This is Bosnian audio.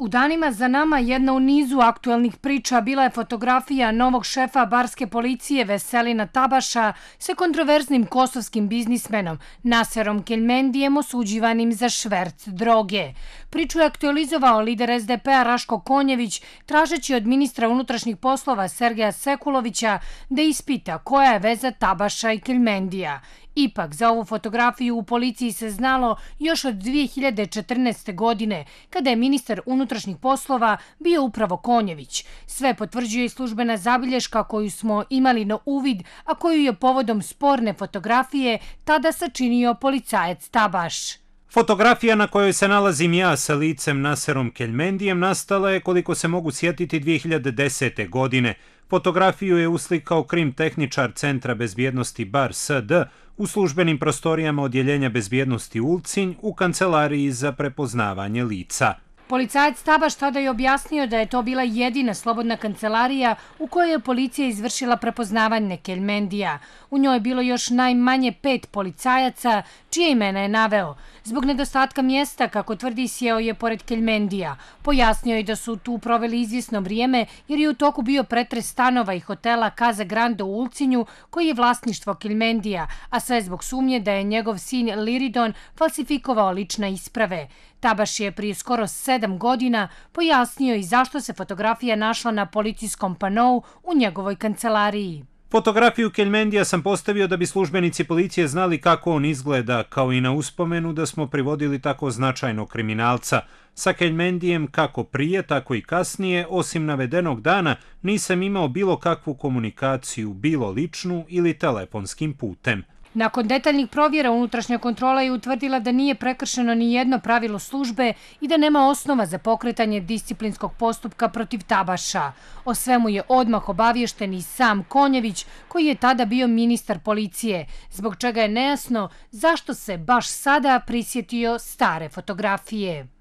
U danima za nama jedna u nizu aktuelnih priča bila je fotografija novog šefa barske policije Veselina Tabaša sa kontroverznim kosovskim biznismenom Naserom Kelmendijem osuđivanim za šverc droge. Priču je aktualizovao lider SDP-a Raško Konjević tražeći od ministra unutrašnjih poslova Sergeja Sekulovića da ispita koja je veza Tabaša i Kelmendija Ipak, za ovu fotografiju u policiji se znalo još od 2014. godine, kada je ministar unutrašnjih poslova bio upravo Konjević. Sve potvrđuje službena zabilješka koju smo imali na uvid, a koju je povodom sporne fotografije tada sačinio policajec Tabaš. Fotografija na kojoj se nalazim ja sa licem Naserom Kelmendijem nastala je, koliko se mogu sjetiti, 2010. godine. Fotografiju je uslikao krim tehničar Centra bezbjednosti Bar SD u službenim prostorijama Odjeljenja bezbjednosti Ulcinj u Kancelariji za prepoznavanje lica. Policajac Tabaš tada je objasnio da je to bila jedina slobodna kancelarija u kojoj je policija izvršila prepoznavanje Kelmendija. U njoj je bilo još najmanje pet policajaca, čije imena je naveo. Zbog nedostatka mjesta, kako tvrdi, sjeo je pored Kelmendija. Pojasnio je da su tu proveli izvjesno vrijeme jer je u toku bio pretres stanova i hotela Casa Grande u Ulcinju koji je vlasništvo Kelmendija, a sve zbog sumnje da je njegov sin Liridon falsifikovao lične isprave. Tabaš je prije skoro sedam godina pojasnio i zašto se fotografija našla na policijskom panou u njegovoj kancelariji. Fotografiju Kelmendija sam postavio da bi službenici policije znali kako on izgleda, kao i na uspomenu da smo privodili tako značajnog kriminalca. Sa Kelmendijem kako prije, tako i kasnije, osim navedenog dana, nisam imao bilo kakvu komunikaciju, bilo ličnu ili telefonskim putem. Nakon detaljnih provjera unutrašnja kontrola je utvrdila da nije prekršeno ni jedno pravilo službe i da nema osnova za pokretanje disciplinskog postupka protiv Tabaša. O svemu je odmah obavješten i sam Konjević, koji je tada bio ministar policije, zbog čega je nejasno zašto se baš sada prisjetio stare fotografije.